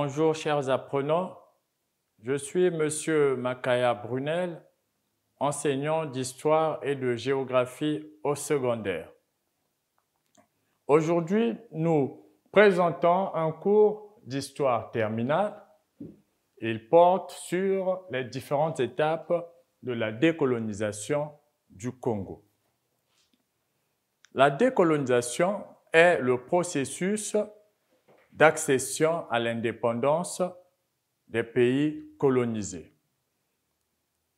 Bonjour chers apprenants, je suis M. Makaya Brunel, enseignant d'histoire et de géographie au secondaire. Aujourd'hui, nous présentons un cours d'histoire terminale. Il porte sur les différentes étapes de la décolonisation du Congo. La décolonisation est le processus d'accession à l'indépendance des pays colonisés.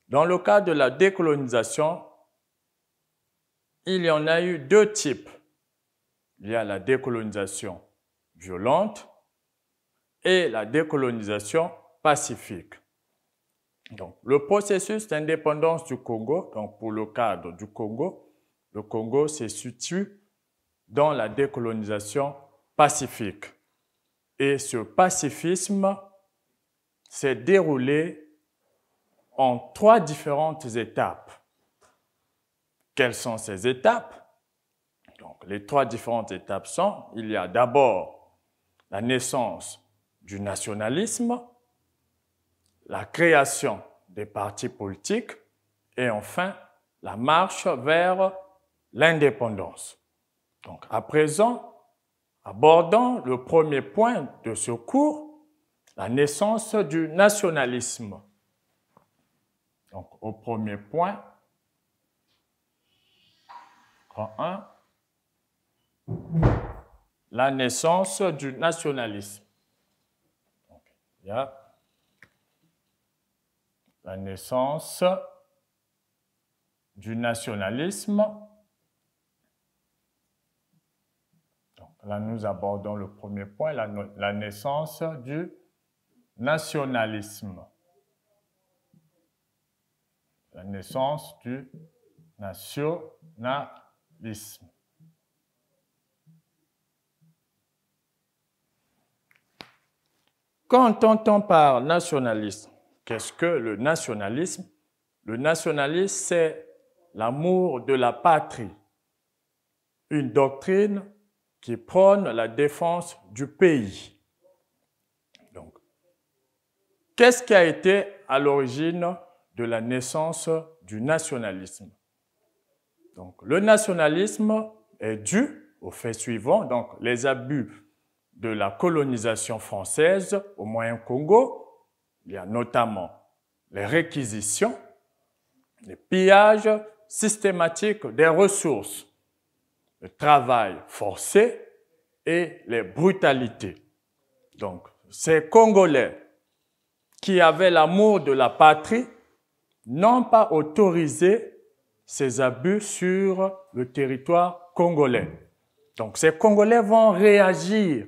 Dans le cas de la décolonisation, il y en a eu deux types. Il y a la décolonisation violente et la décolonisation pacifique. le processus d'indépendance du Congo, donc pour le cadre du Congo, le Congo se situe dans la décolonisation pacifique et ce pacifisme s'est déroulé en trois différentes étapes. Quelles sont ces étapes Donc, Les trois différentes étapes sont, il y a d'abord la naissance du nationalisme, la création des partis politiques et enfin la marche vers l'indépendance. Donc à présent, Abordons le premier point de ce cours, la naissance du nationalisme. Donc, au premier point, point 1, la naissance du nationalisme. il y a la naissance du nationalisme Là, nous abordons le premier point, la, naissance du nationalisme. La naissance du nationalisme. Quand on entend par nationalisme, qu'est-ce que le nationalisme Le nationalisme, c'est l'amour de la patrie, une doctrine qui prône la défense du pays. Donc, qu'est-ce qui a été à l'origine de la naissance du nationalisme Donc, le nationalisme est dû au fait suivant, donc les abus de la colonisation française au Moyen-Congo, il y a notamment les réquisitions, les pillages systématiques des ressources, le travail forcé et les brutalités. Donc, ces Congolais qui avaient l'amour de la patrie n'ont pas autorisé ces abus sur le territoire congolais. Donc ces Congolais vont réagir,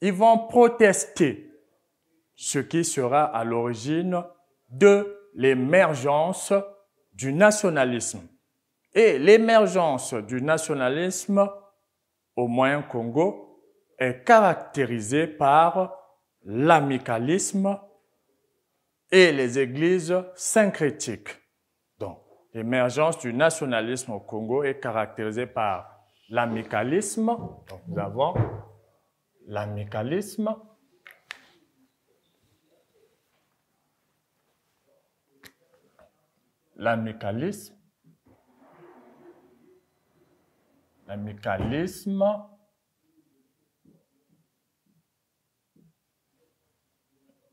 ils vont protester, ce qui sera à l'origine de l'émergence du nationalisme et l'émergence du nationalisme au Moyen-Congo est caractérisée par l'amicalisme et les églises syncrétiques. Donc, l'émergence du nationalisme au Congo est caractérisée par l'amicalisme. Donc, nous avons l'amicalisme. L'amicalisme Amicalisme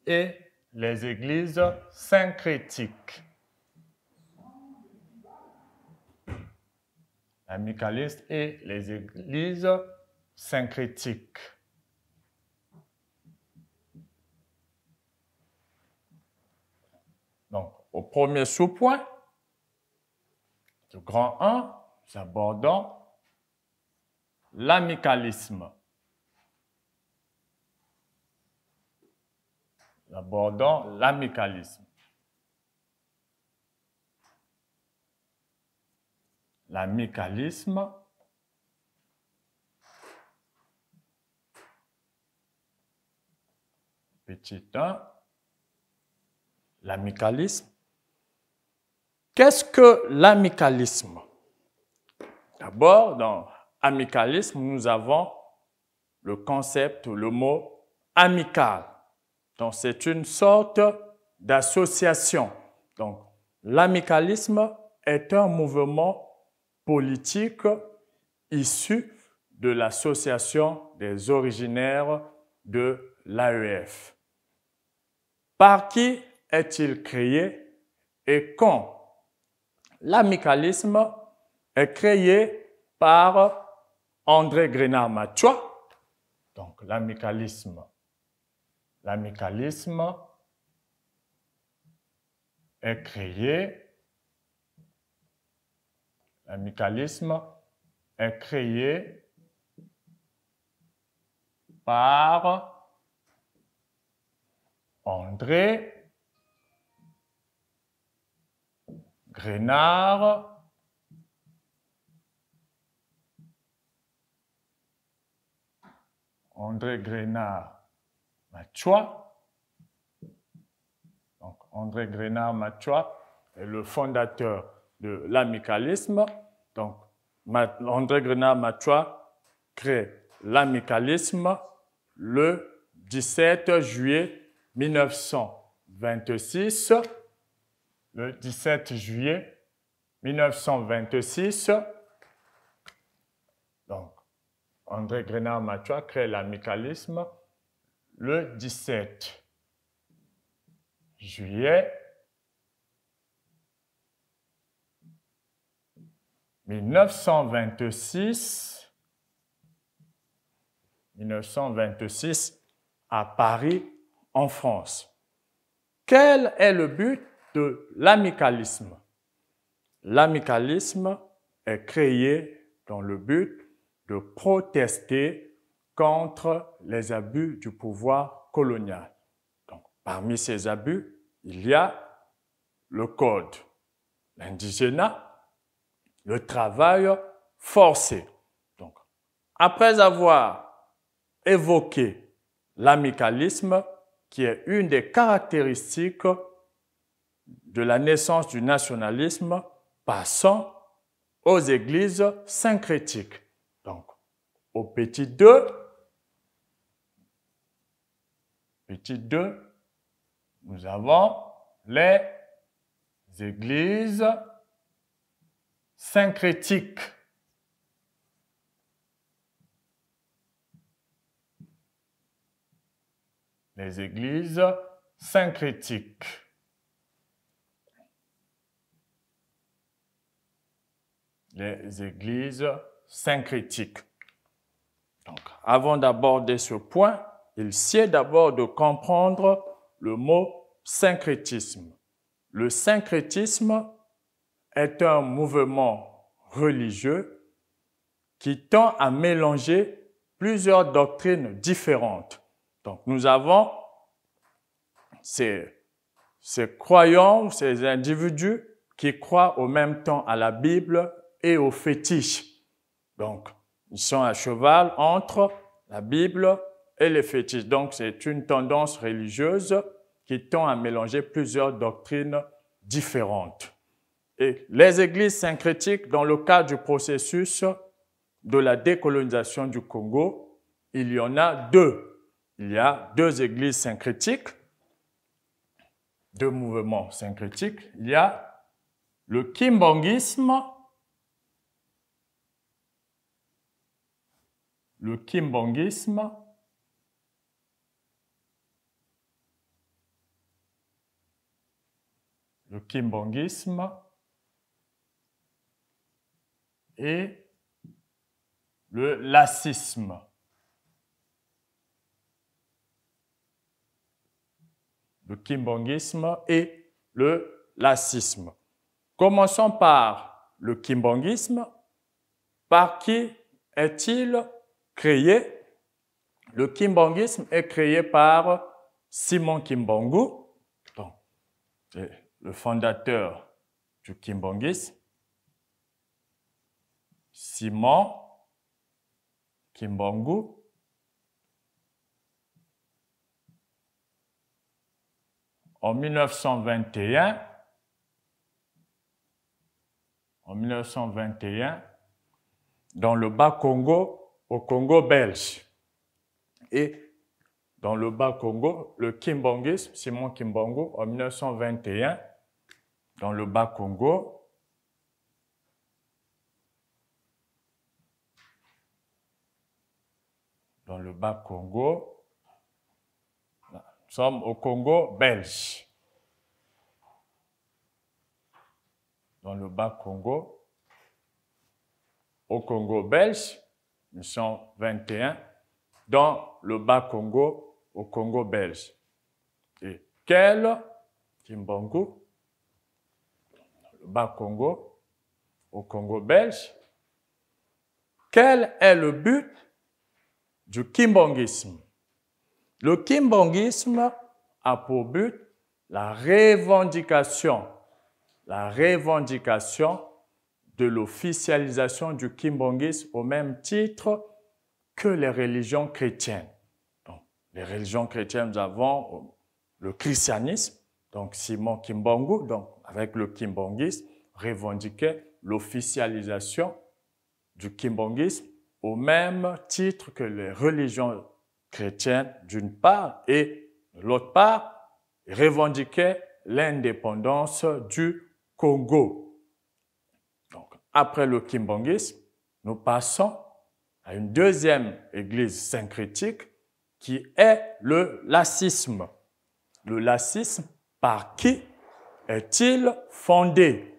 et les églises syncrétiques. Amicalisme et les églises syncrétiques. Donc, au premier sous-point du grand 1, nous abordons l'amicalisme. l'abordant l'amicalisme. L'amicalisme petit 1, l'amicalisme. Qu'est-ce que l'amicalisme D'abord, dans amicalisme, nous avons le concept, le mot amical. Donc, c'est une sorte d'association. Donc, l'amicalisme est un mouvement politique issu de l'association des originaires de l'AEF. Par qui est-il créé et quand L'amicalisme est créé par André grenard mathieu donc l'amicalisme, l'amicalisme est créé, l'amicalisme est créé par André Grenard André Grenard mathois Donc, André Grenard mathois est le fondateur de l'amicalisme. Donc, André Grenard Machois crée l'amicalisme le 17 juillet 1926. Le 17 juillet 1926 André grenard a crée l'amicalisme le 17 juillet 1926, 1926 à Paris, en France. Quel est le but de l'amicalisme L'amicalisme est créé dans le but de protester contre les abus du pouvoir colonial. Donc, parmi ces abus, il y a le code, l'indigénat, le travail forcé. Donc, après avoir évoqué l'amicalisme, qui est une des caractéristiques de la naissance du nationalisme, passant aux églises syncrétiques au petit 2, petit nous avons les églises syncrétiques. Les églises syncrétiques. Les églises syncrétiques avant d'aborder ce point, il sied d'abord de comprendre le mot syncrétisme. Le syncrétisme est un mouvement religieux qui tend à mélanger plusieurs doctrines différentes. Donc, nous avons ces, ces croyants, ces individus qui croient au même temps à la Bible et aux fétiches. Donc, ils sont à cheval entre la Bible et les fétiches. Donc, c'est une tendance religieuse qui tend à mélanger plusieurs doctrines différentes. Et les églises syncrétiques, dans le cadre du processus de la décolonisation du Congo, il y en a deux. Il y a deux églises syncrétiques, deux mouvements syncrétiques. Il y a le kimbanguisme le kimbongisme le et le lassisme. Le kimbongisme et le lassisme. Commençons par le kimbongisme. Par qui est-il le kimbanguisme est créé par Simon Kimbangu, le fondateur du kimbanguisme, Simon Kimbangu, en 1921, en 1921, dans le Bas-Congo, au Congo belge et dans le Bas-Congo, le Kimbanguisme, Simon Kimbongo, en 1921, dans le Bas-Congo, dans le Bas-Congo, nous sommes au Congo belge. Dans le Bas-Congo, au Congo belge, 21, dans le Bas-Congo, au Congo belge. Et quel Kimbangu, le Bas-Congo, au Congo belge, quel est le but du kimbonguisme? Le kimbonguisme a pour but la revendication, la revendication de l'officialisation du kimbongis au même titre que les religions chrétiennes. Donc, les religions chrétiennes, nous avons euh, le christianisme, donc Simon Kimbongu, donc avec le kimbongis, revendiquait l'officialisation du kimbongisme au même titre que les religions chrétiennes d'une part et de l'autre part revendiquait l'indépendance du Congo. Après le kimbongisme, nous passons à une deuxième église syncrétique qui est le lacisme. Le lacisme, par qui est-il fondé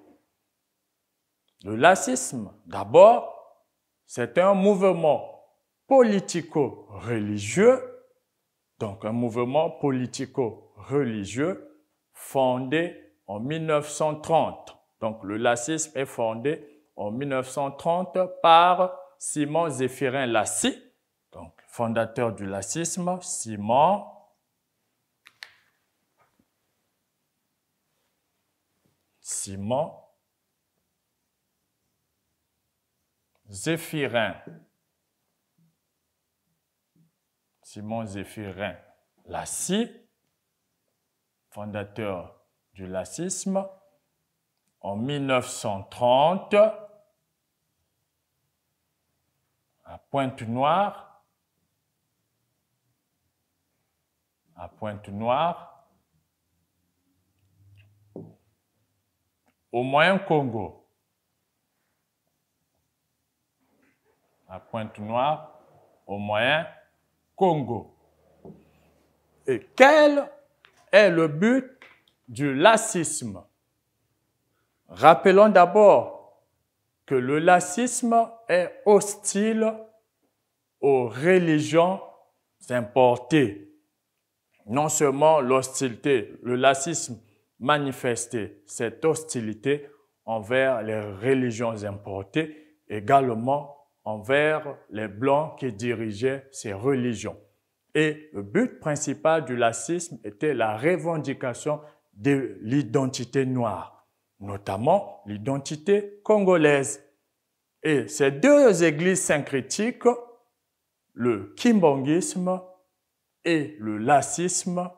Le lacisme, d'abord, c'est un mouvement politico-religieux, donc un mouvement politico-religieux fondé en 1930. Donc le lacisme est fondé en 1930 par Simon Zéphirin Lassie, donc fondateur du lacisme, Simon Simon Zéphirin. Simon Zéphirin Lassie, fondateur du lacisme, en 1930 à Pointe-Noire, à Pointe-Noire, au Moyen-Congo, à Pointe-Noire, au Moyen-Congo. Et quel est le but du lacisme Rappelons d'abord que le lacisme est hostile aux religions importées. Non seulement l'hostilité, le lacisme manifestait cette hostilité envers les religions importées, également envers les blancs qui dirigeaient ces religions. Et le but principal du lacisme était la revendication de l'identité noire notamment l'identité congolaise. Et ces deux églises syncrétiques, le kimbongisme et le lacisme,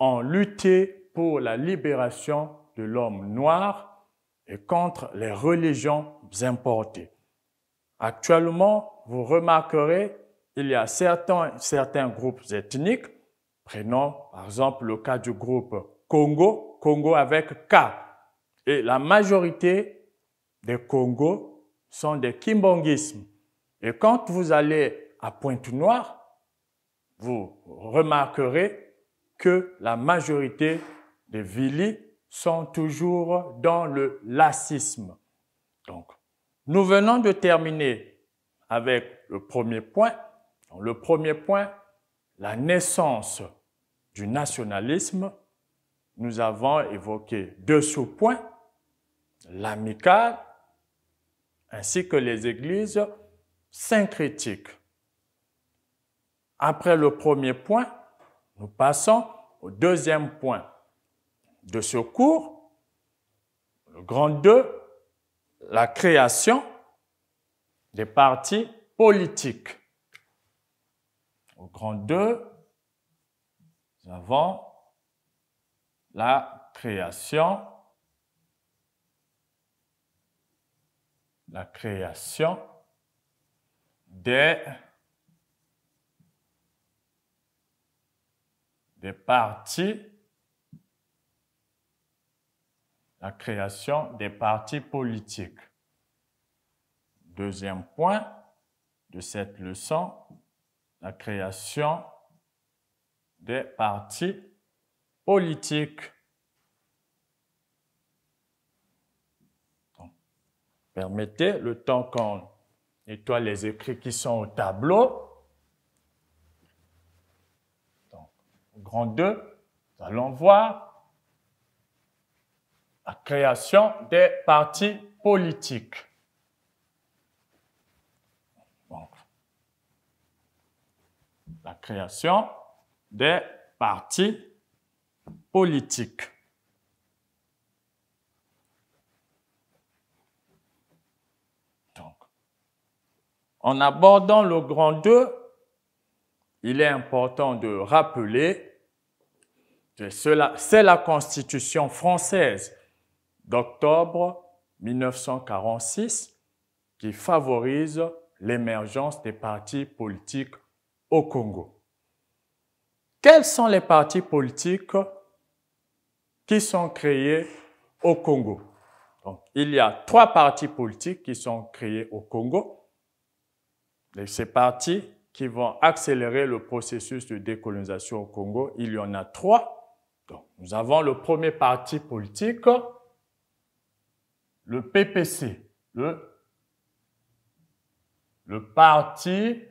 ont lutté pour la libération de l'homme noir et contre les religions importées. Actuellement, vous remarquerez, il y a certains, certains groupes ethniques, prenons par exemple le cas du groupe Congo, Congo avec K, et la majorité des Congos sont des kimbongismes. Et quand vous allez à Pointe-Noire, vous remarquerez que la majorité des Vili sont toujours dans le lacisme. Donc, nous venons de terminer avec le premier point. le premier point, la naissance du nationalisme. Nous avons évoqué deux sous-points l'amicale, ainsi que les églises syncrétiques. Après le premier point, nous passons au deuxième point de ce cours, le grand 2, la création des partis politiques. Au grand 2, nous avons la création la création des, partis, la création des partis politiques. Deuxième point de cette leçon, la création des partis politiques. Permettez, le temps qu'on nettoie les écrits qui sont au tableau. Donc, grand 2, nous allons voir la création des partis politiques. la création des partis politiques. En abordant le grand 2, il est important de rappeler que c'est la Constitution française d'octobre 1946 qui favorise l'émergence des partis politiques au Congo. Quels sont les partis politiques qui sont créés au Congo. il y a trois partis politiques qui sont créés au Congo ces partis qui vont accélérer le processus de décolonisation au Congo, il y en a trois. nous avons le premier parti politique, le PPC, le, le Parti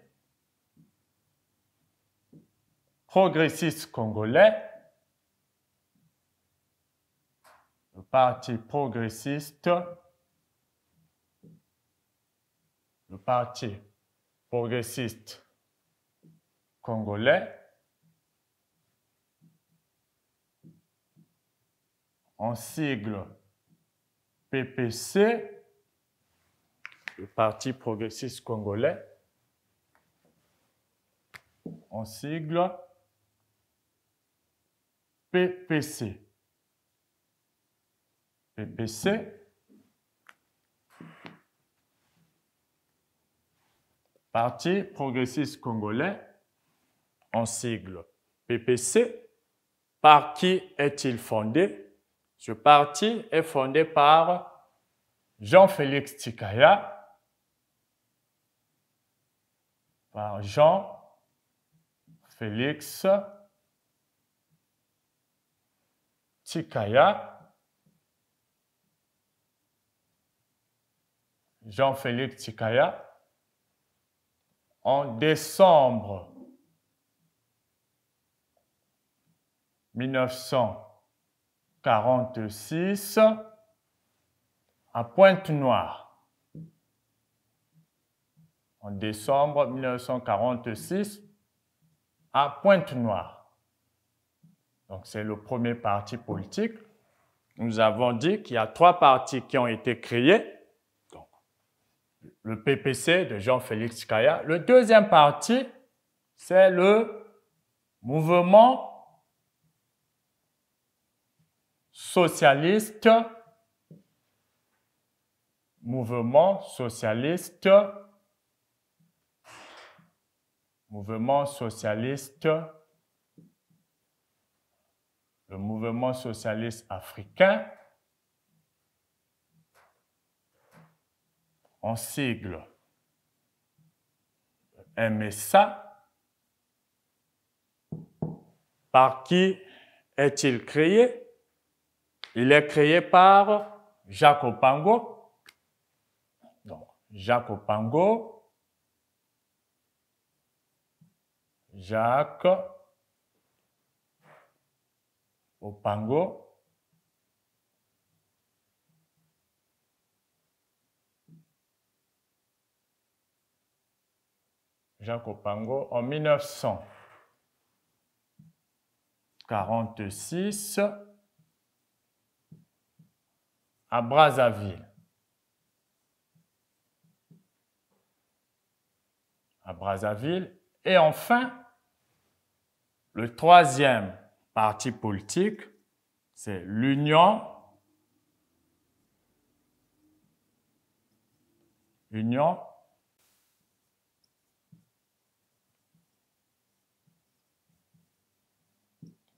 progressiste congolais, le Parti progressiste, le Parti progressiste congolais en sigle PPC, le Parti progressiste congolais, en sigle PPC. PPC Parti progressiste congolais, en sigle PPC, par qui est-il fondé Ce parti est fondé par Jean-Félix Tikaya, par Jean-Félix Tikaya, Jean-Félix Tikaya, en décembre 1946 à Pointe-Noire. En décembre 1946 à Pointe-Noire. Donc c'est le premier parti politique. Nous avons dit qu'il y a trois partis qui ont été créés le PPC de Jean-Félix Kaya. Le deuxième parti, c'est le mouvement socialiste, mouvement socialiste, mouvement socialiste, le mouvement socialiste africain, en sigle MSA, par qui est-il créé Il est créé par Jacques Opango. Donc, Jacques Opango. Jacques Opango. Jacques Pango en 1946 à Brazzaville. À Brazzaville. Et enfin, le troisième parti politique, c'est l'Union Union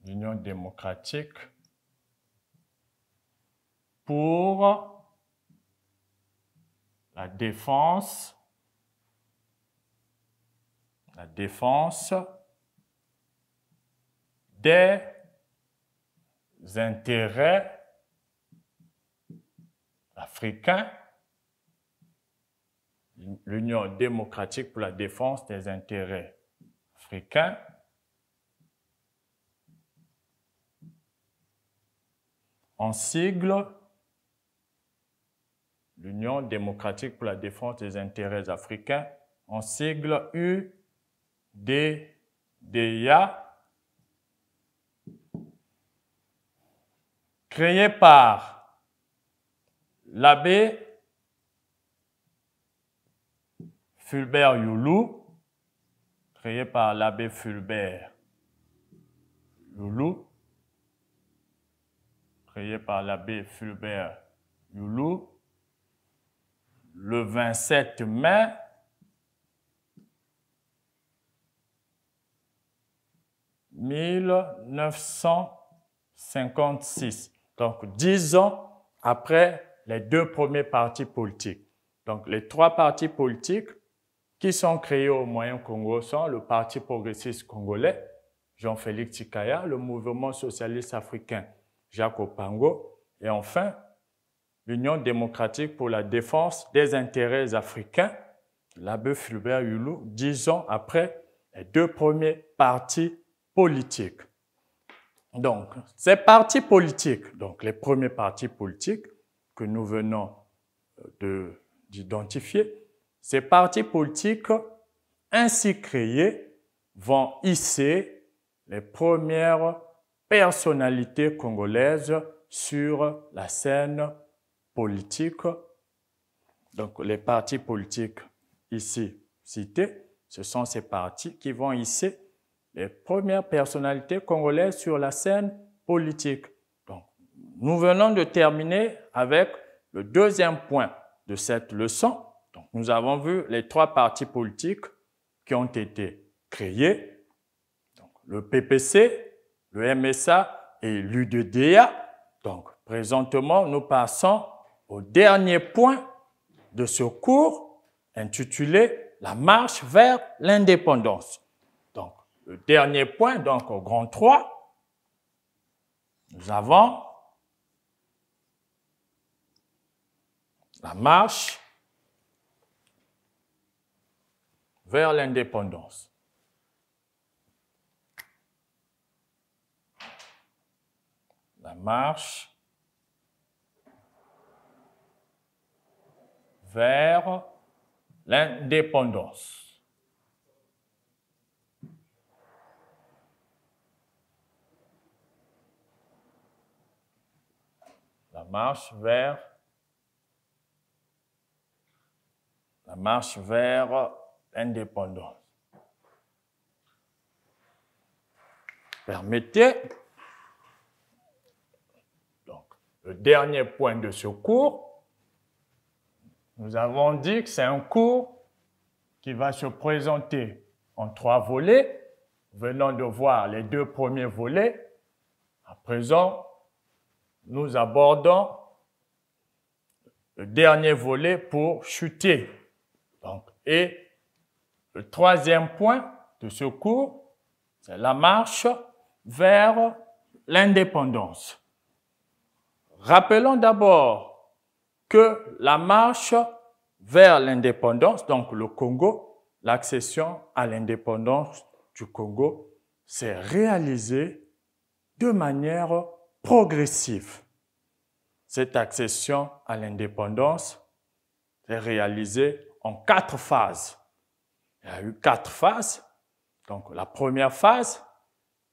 l'Union démocratique pour la défense, la défense des intérêts africains, l'Union démocratique pour la défense des intérêts africains en sigle l'Union démocratique pour la défense des intérêts africains, en sigle UDDIA, créé par l'abbé Fulbert Youlou, créé par l'abbé Fulbert Youlou, créé par l'abbé Fulbert Youlou le 27 mai « 1956, donc dix ans après les deux premiers partis politiques. Donc les trois partis politiques qui sont créés au Moyen-Congo sont le Parti progressiste congolais, Jean-Félix Tikaya, le Mouvement socialiste africain Jacques Pango. et enfin l'Union démocratique pour la défense des intérêts africains, l'abbé Fulbert Hulou, dix ans après les deux premiers partis politiques. Donc, ces partis politiques, donc les premiers partis politiques que nous venons euh, d'identifier, ces partis politiques ainsi créés vont hisser les premières personnalités congolaises sur la scène politique. Donc les partis politiques ici cités, ce sont ces partis qui vont ici les premières personnalités congolaises sur la scène politique. Donc, nous venons de terminer avec le deuxième point de cette leçon. Donc, nous avons vu les trois partis politiques qui ont été créés. Donc, le PPC, le MSA et l'UDDA. Donc, présentement, nous passons au dernier point de ce cours intitulé La marche vers l'indépendance. Donc, le dernier point, donc au grand 3, nous avons la marche vers l'indépendance. la marche vers l'indépendance. La marche vers la marche vers l'indépendance. Permettez le dernier point de ce cours, nous avons dit que c'est un cours qui va se présenter en trois volets. venons de voir les deux premiers volets, à présent, nous abordons le dernier volet pour chuter. Donc, et le troisième point de ce cours, c'est la marche vers l'indépendance. Rappelons d'abord que la marche vers l'indépendance, donc le Congo, l'accession à l'indépendance du Congo, s'est réalisée de manière progressive. Cette accession à l'indépendance est réalisée en quatre phases. Il y a eu quatre phases. Donc la première phase,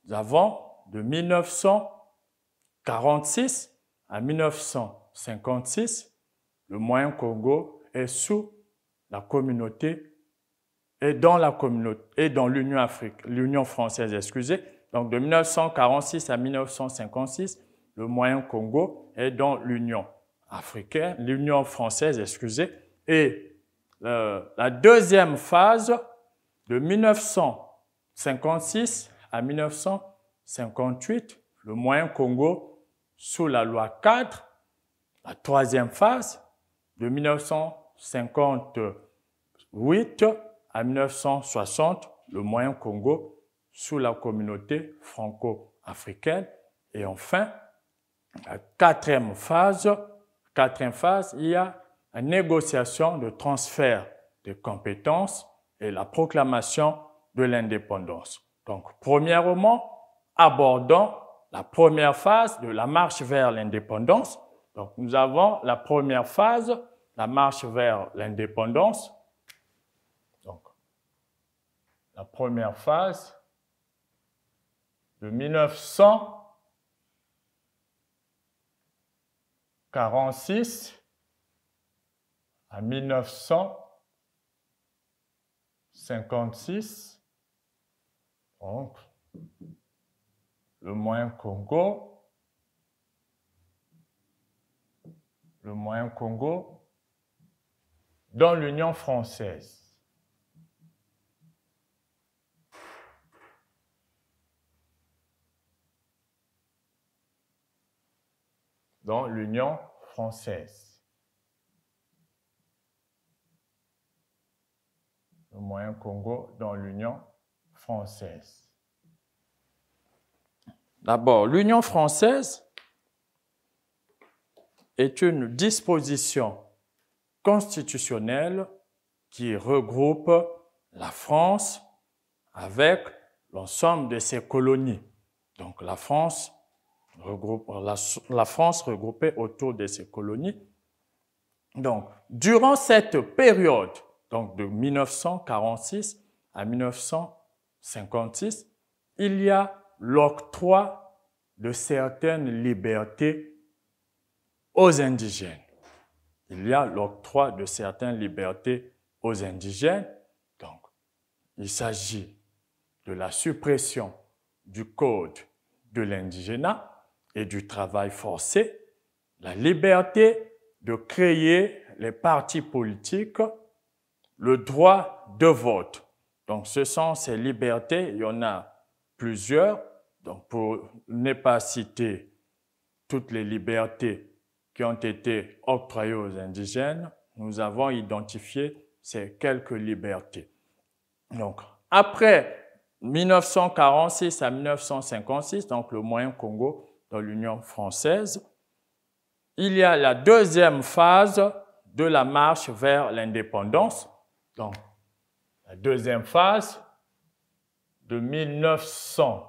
nous avons de 1946 en 1956, le Moyen-Congo est sous la communauté et dans la communauté et dans l'Union l'Union française, excusez. Donc de 1946 à 1956, le Moyen-Congo est dans l'Union africaine, l'Union française, excusez. Et euh, la deuxième phase de 1956 à 1958, le Moyen-Congo sous la loi 4, la troisième phase, de 1958 à 1960, le Moyen Congo sous la communauté franco-africaine. Et enfin, la quatrième phase, quatrième phase, il y a la négociation de transfert de compétences et la proclamation de l'indépendance. Donc, premièrement, abordons la première phase de la marche vers l'indépendance. Donc, nous avons la première phase, la marche vers l'indépendance. Donc, la première phase de 1946 à 1956. Donc, le moyen Congo, le moyen Congo, dans l'Union française. dans l'Union française. Le Moyen-Congo dans l'Union française. D'abord, l'Union française est une disposition constitutionnelle qui regroupe la France avec l'ensemble de ses colonies. Donc la France, regroupe, la, France regroupée autour de ses colonies. Donc, durant cette période, donc de 1946 à 1956, il y a l'octroi de certaines libertés aux indigènes. Il y a l'octroi de certaines libertés aux indigènes. Donc, il s'agit de la suppression du code de l'indigénat et du travail forcé, la liberté de créer les partis politiques, le droit de vote. Donc ce sont ces libertés, il y en a plusieurs, donc pour ne pas citer toutes les libertés qui ont été octroyées aux indigènes, nous avons identifié ces quelques libertés. Donc après 1946 à 1956, donc le Moyen Congo dans l'Union française, il y a la deuxième phase de la marche vers l'indépendance. Donc la deuxième phase de 1900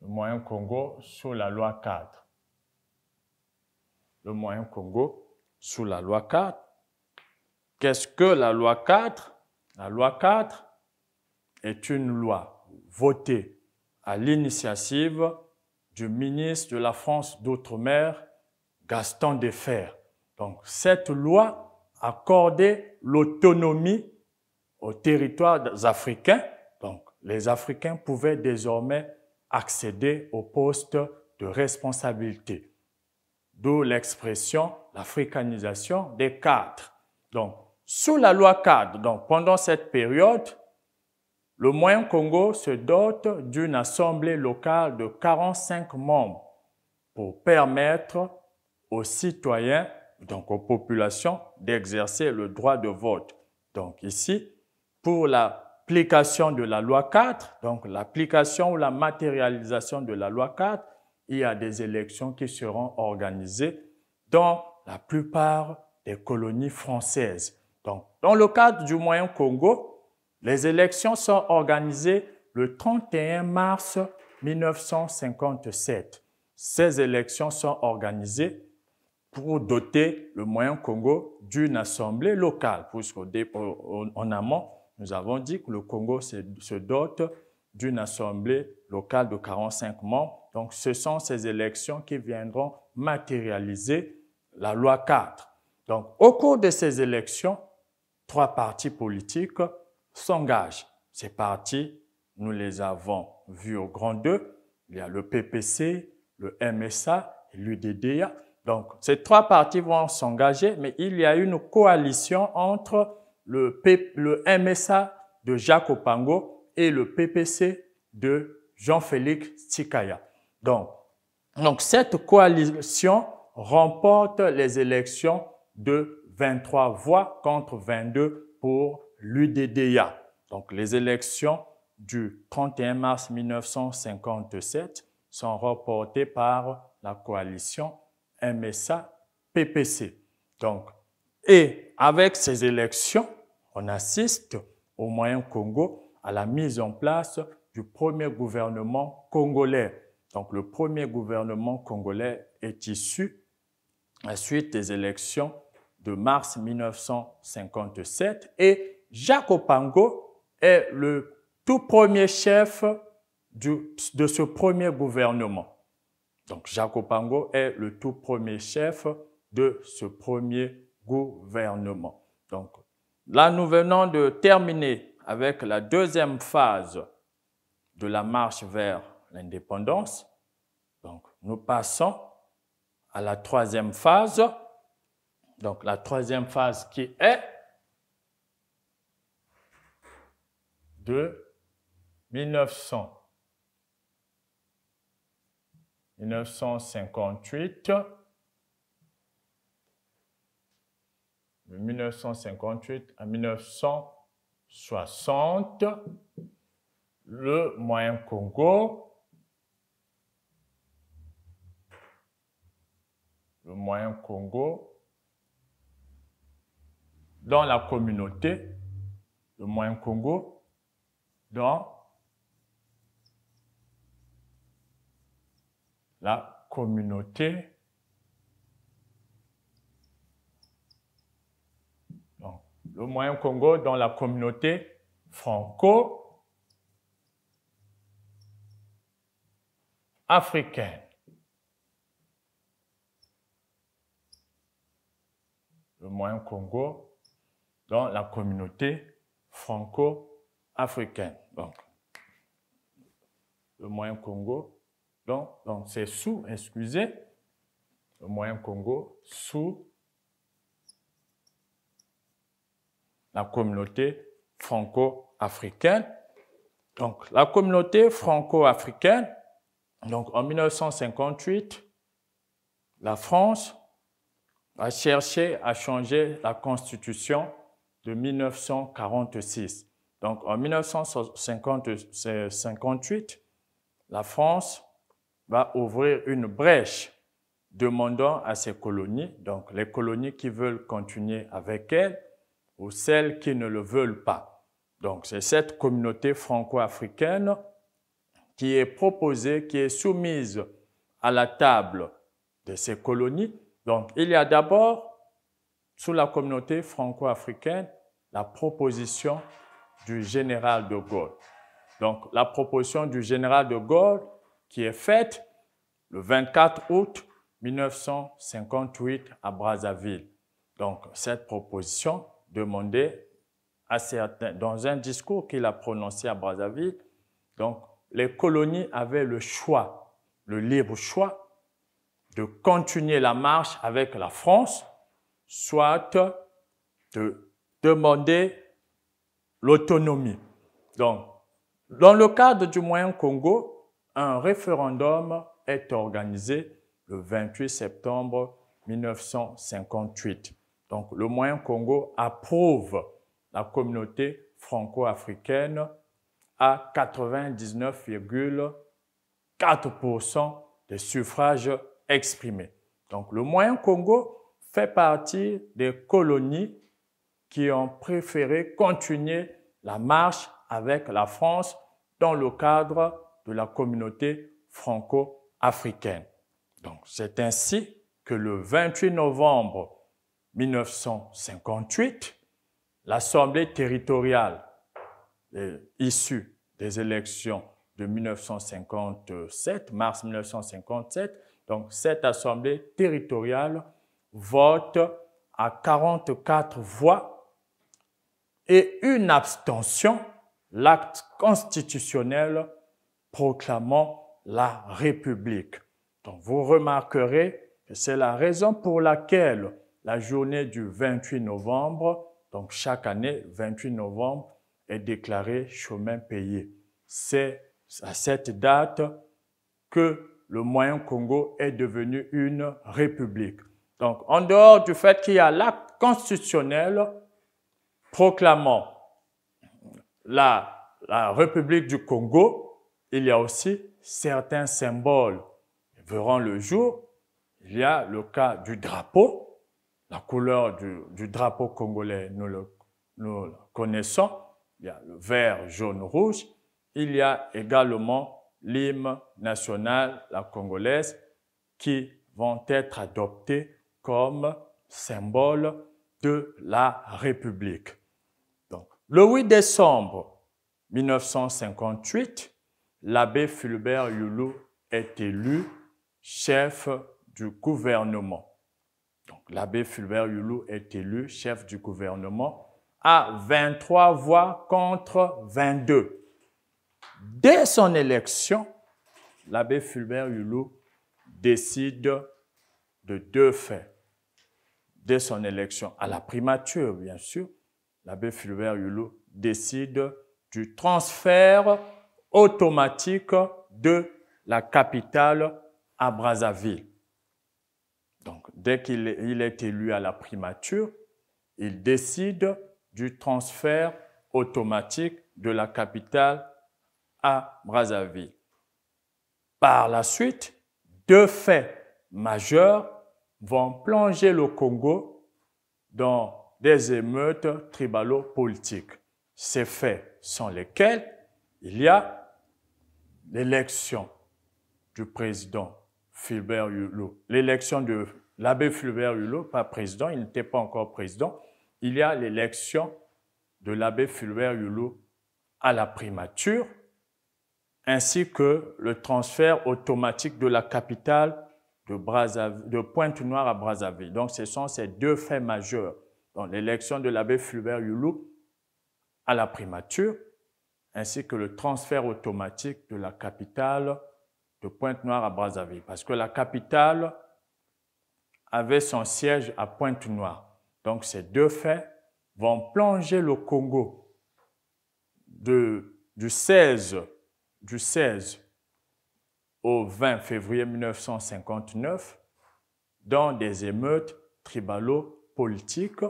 le Moyen Congo sous la loi 4. Le Moyen Congo sous la loi 4. Qu'est-ce que la loi 4 La loi 4 est une loi votée à l'initiative du ministre de la France d'Outre-mer, Gaston Defer. Donc cette loi accordait l'autonomie aux territoires africains. Donc les Africains pouvaient désormais accéder au poste de responsabilité. D'où l'expression l'africanisation des cadres. Donc, sous la loi cadre, donc pendant cette période, le Moyen Congo se dote d'une assemblée locale de 45 membres pour permettre aux citoyens, donc aux populations, d'exercer le droit de vote. Donc ici, pour la l'application de la loi 4, donc l'application ou la matérialisation de la loi 4, il y a des élections qui seront organisées dans la plupart des colonies françaises. Donc, dans le cadre du Moyen Congo, les élections sont organisées le 31 mars 1957. Ces élections sont organisées pour doter le Moyen Congo d'une assemblée locale, en amont, nous avons dit que le Congo se, dote d'une assemblée locale de 45 membres. Donc, ce sont ces élections qui viendront matérialiser la loi 4. Donc, au cours de ces élections, trois partis politiques s'engagent. Ces partis, nous les avons vus au grand 2. Il y a le PPC, le MSA et l'UDDIA. Donc, ces trois partis vont s'engager, mais il y a une coalition entre le, MSA de Jacques Opango et le PPC de Jean-Félix Tsikaya. Donc, donc, cette coalition remporte les élections de 23 voix contre 22 pour l'UDDA. Donc, les élections du 31 mars 1957 sont remportées par la coalition MSA-PPC. Donc, et avec ces élections, on assiste au Moyen-Congo à la mise en place du premier gouvernement congolais. Donc le premier gouvernement congolais est issu à la suite des élections de mars 1957 et Jacques Opango est le tout premier chef de ce premier gouvernement. Donc Jacques Opango est le tout premier chef de ce premier gouvernement gouvernement. Donc là, nous venons de terminer avec la deuxième phase de la marche vers l'indépendance. Donc nous passons à la troisième phase. Donc la troisième phase qui est de 1900. 1958 1958 à 1960, le Moyen Congo, le Moyen Congo, dans la communauté, le Moyen Congo, dans la communauté le Moyen-Congo dans la communauté franco africaine. Le Moyen-Congo dans la communauté franco-africaine. Donc, le Moyen-Congo, donc, donc c'est sous, excusez, le Moyen-Congo sous la communauté franco-africaine. Donc, la communauté franco-africaine, donc en 1958, la France a cherché à changer la constitution de 1946. Donc, en 1958, la France va ouvrir une brèche demandant à ses colonies, donc les colonies qui veulent continuer avec elle, ou celles qui ne le veulent pas. Donc c'est cette communauté franco-africaine qui est proposée, qui est soumise à la table de ces colonies. Donc il y a d'abord, sous la communauté franco-africaine, la proposition du général de Gaulle. Donc la proposition du général de Gaulle qui est faite le 24 août 1958 à Brazzaville. Donc cette proposition demander à certains, dans un discours qu'il a prononcé à Brazzaville, donc les colonies avaient le choix, le libre choix, de continuer la marche avec la France, soit de demander l'autonomie. Donc, dans le cadre du Moyen Congo, un référendum est organisé le 28 septembre 1958. Donc le Moyen Congo approuve la communauté franco-africaine à 99,4% des suffrages exprimés. Donc le Moyen Congo fait partie des colonies qui ont préféré continuer la marche avec la France dans le cadre de la communauté franco-africaine. Donc c'est ainsi que le 28 novembre 1958, l'Assemblée territoriale euh, issue des élections de 1957, mars 1957, donc cette Assemblée territoriale vote à 44 voix et une abstention, l'acte constitutionnel proclamant la République. Donc vous remarquerez que c'est la raison pour laquelle la journée du 28 novembre, donc chaque année, 28 novembre, est déclarée chemin payé. C'est à cette date que le Moyen Congo est devenu une république. Donc, en dehors du fait qu'il y a l'acte constitutionnel proclamant la, la République du Congo, il y a aussi certains symboles. Verront le jour, il y a le cas du drapeau, la couleur du, drapeau congolais, nous le, connaissons. Il y a le vert, jaune, rouge. Il y a également l'hymne national, la congolaise, qui vont être adoptés comme symbole de la République. Donc, le 8 décembre 1958, l'abbé Fulbert Youlou est élu chef du gouvernement l'abbé Fulbert Yulou est élu chef du gouvernement à 23 voix contre 22. Dès son élection, l'abbé Fulbert Yulou décide de deux faits. Dès son élection à la primature, bien sûr, l'abbé Fulbert Yulou décide du transfert automatique de la capitale à Brazzaville dès qu'il est élu à la primature, il décide du transfert automatique de la capitale à Brazzaville. Par la suite, deux faits majeurs vont plonger le Congo dans des émeutes tribalo-politiques. Ces faits sont lesquels Il y a l'élection du président Philbert Hulot, l'élection de L'abbé Fulbert Hulot, pas président, il n'était pas encore président, il y a l'élection de l'abbé Fulbert Hulot à la primature, ainsi que le transfert automatique de la capitale de, Pointe-Noire à Brazzaville. Donc ce sont ces deux faits majeurs. l'élection de l'abbé Fulbert Hulot à la primature, ainsi que le transfert automatique de la capitale de Pointe-Noire à Brazzaville. Parce que la capitale avait son siège à Pointe-Noire. Donc ces deux faits vont plonger le Congo du, 16, du 16 au 20 février 1959 dans des émeutes tribalo-politiques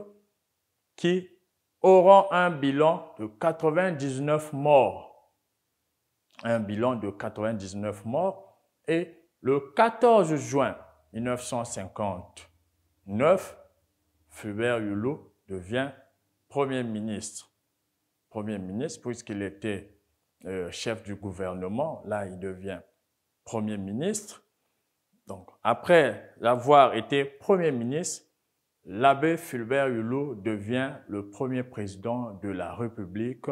qui auront un bilan de 99 morts. Un bilan de 99 morts. Et le 14 juin 1959, Fulbert Hulot devient Premier ministre. Premier ministre, puisqu'il était euh, chef du gouvernement, là il devient Premier ministre. Donc, après avoir été Premier ministre, l'abbé Fulbert Hulot devient le premier président de la République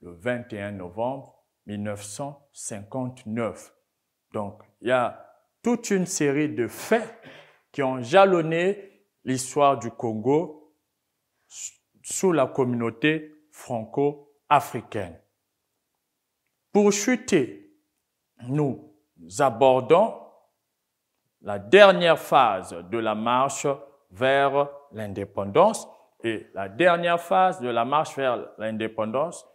le 21 novembre 1959. Donc, il y a toute une série de faits qui ont jalonné l'histoire du Congo sous la communauté franco-africaine. Pour chuter, nous abordons la dernière phase de la marche vers l'indépendance. Et la dernière phase de la marche vers l'indépendance,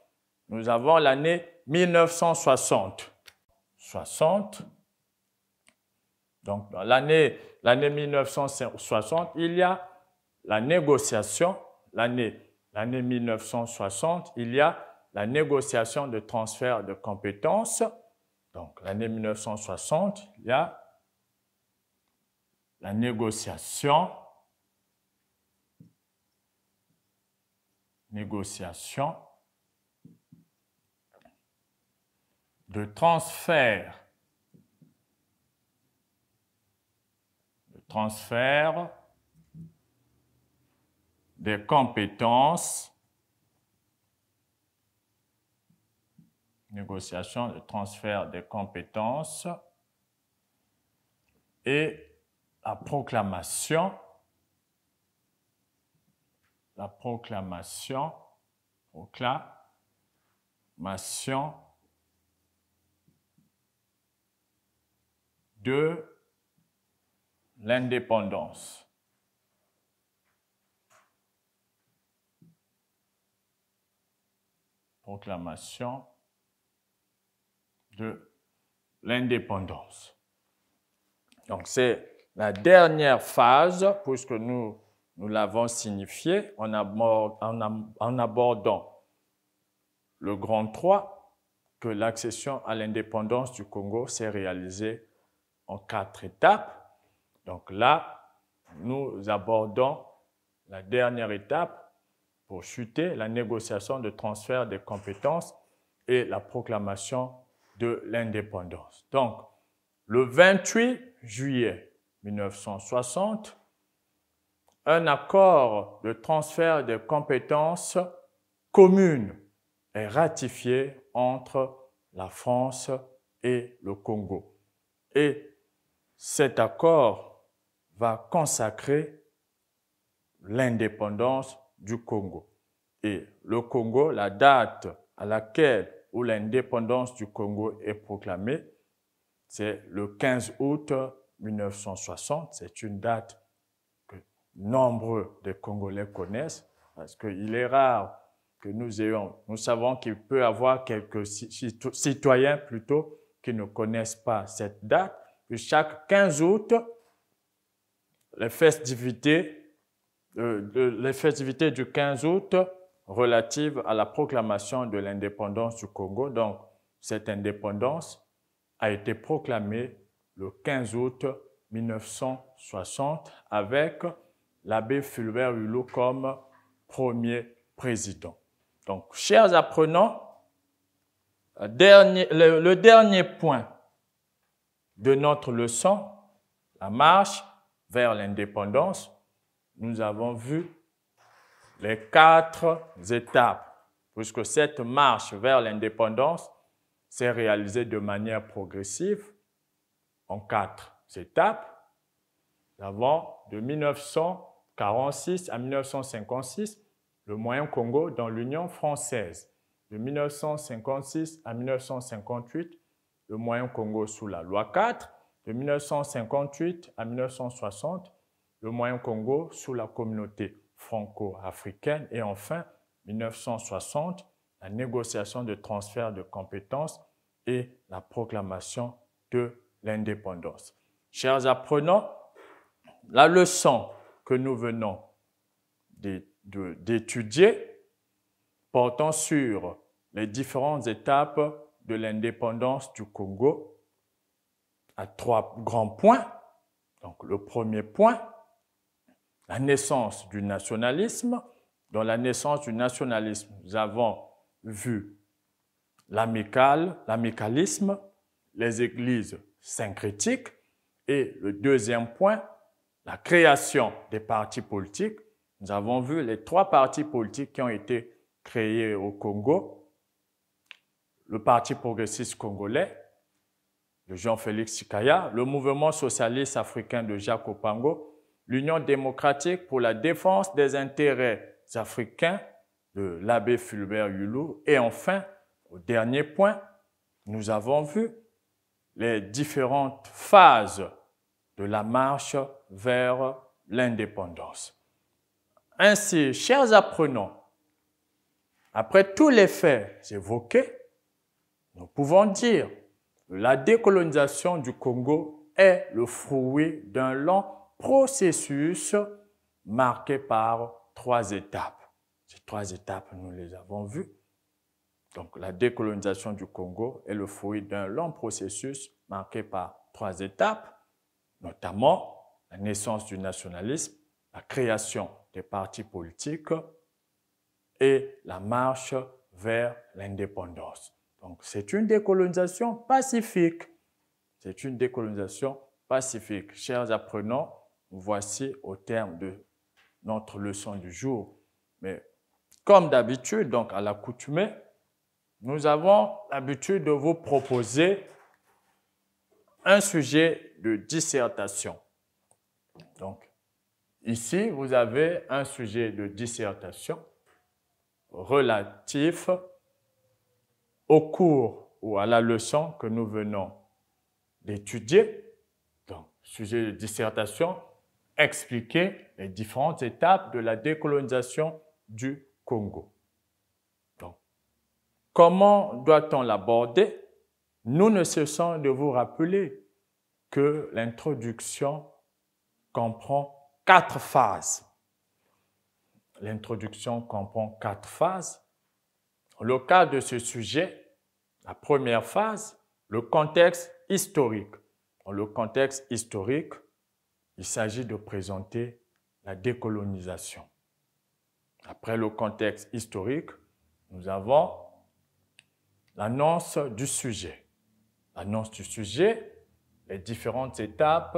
nous avons l'année 1960. 60, donc, dans l'année 1960, il y a la négociation. L'année 1960, il y a la négociation de transfert de compétences. Donc, l'année 1960, il y a la négociation, négociation de transfert transfert des compétences, négociation de transfert des compétences et la proclamation, la proclamation, proclamation de l'indépendance. Proclamation de l'indépendance. Donc c'est la dernière phase, puisque nous, nous l'avons signifié en, en abordant le grand 3, que l'accession à l'indépendance du Congo s'est réalisée en quatre étapes. Donc là, nous abordons la dernière étape pour chuter la négociation de transfert des compétences et la proclamation de l'indépendance. Donc, le 28 juillet 1960, un accord de transfert des compétences communes est ratifié entre la France et le Congo. Et cet accord va consacrer l'indépendance du Congo. Et le Congo, la date à laquelle où l'indépendance du Congo est proclamée, c'est le 15 août 1960. C'est une date que nombreux des Congolais connaissent parce qu'il est rare que nous ayons, nous savons qu'il peut y avoir quelques citoyens plutôt qui ne connaissent pas cette date. Et chaque 15 août, les festivités, euh, les du 15 août relative à la proclamation de l'indépendance du Congo. Donc, cette indépendance a été proclamée le 15 août 1960 avec l'abbé Fulbert Hulot comme premier président. Donc, chers apprenants, dernier, le dernier point de notre leçon, la marche, vers l'indépendance, nous avons vu les quatre étapes, puisque cette marche vers l'indépendance s'est réalisée de manière progressive en quatre étapes. Nous de 1946 à 1956 le Moyen-Congo dans l'Union française. De 1956 à 1958, le Moyen-Congo sous la loi 4. De 1958 à 1960, le Moyen-Congo sous la communauté franco-africaine et enfin 1960, la négociation de transfert de compétences et la proclamation de l'indépendance. Chers apprenants, la leçon que nous venons d'étudier portant sur les différentes étapes de l'indépendance du Congo à trois grands points. Donc le premier point, la naissance du nationalisme. Dans la naissance du nationalisme, nous avons vu l'amical, l'amicalisme, les églises syncrétiques et le deuxième point, la création des partis politiques. Nous avons vu les trois partis politiques qui ont été créés au Congo. Le Parti progressiste congolais, de Jean-Félix Sikaya, le mouvement socialiste africain de Jacques Opango, l'Union démocratique pour la défense des intérêts africains de l'abbé Fulbert Yulou, Et enfin, au dernier point, nous avons vu les différentes phases de la marche vers l'indépendance. Ainsi, chers apprenants, après tous les faits évoqués, nous pouvons dire la décolonisation du Congo est le fruit d'un long processus marqué par trois étapes. Ces trois étapes, nous les avons vues. Donc la décolonisation du Congo est le fruit d'un long processus marqué par trois étapes, notamment la naissance du nationalisme, la création des partis politiques et la marche vers l'indépendance. Donc c'est une décolonisation pacifique. C'est une décolonisation pacifique. Chers apprenants, voici au terme de notre leçon du jour. Mais comme d'habitude, donc à l'accoutumée, nous avons l'habitude de vous proposer un sujet de dissertation. Donc, ici, vous avez un sujet de dissertation relatif au cours ou à la leçon que nous venons d'étudier, donc sujet de dissertation, expliquer les différentes étapes de la décolonisation du Congo. Donc, comment doit-on l'aborder Nous ne cessons de vous rappeler que l'introduction comprend quatre phases. L'introduction comprend quatre phases le cas de ce sujet, la première phase, le contexte historique. Dans le contexte historique, il s'agit de présenter la décolonisation. Après le contexte historique, nous avons l'annonce du sujet. L'annonce du sujet, les différentes étapes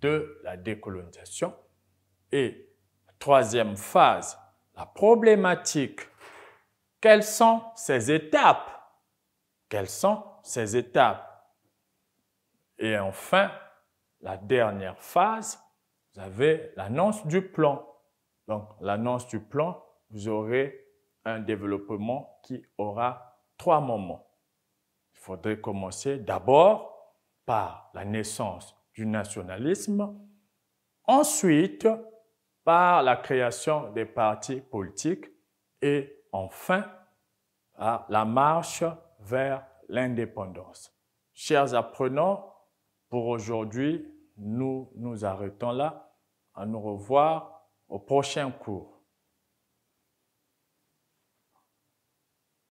de la décolonisation. Et troisième phase, la problématique quelles sont ces étapes? Quelles sont ces étapes? Et enfin, la dernière phase, vous avez l'annonce du plan. Donc, l'annonce du plan, vous aurez un développement qui aura trois moments. Il faudrait commencer d'abord par la naissance du nationalisme, ensuite par la création des partis politiques et enfin à la marche vers l'indépendance. Chers apprenants, pour aujourd'hui, nous nous arrêtons là. À nous revoir au prochain cours.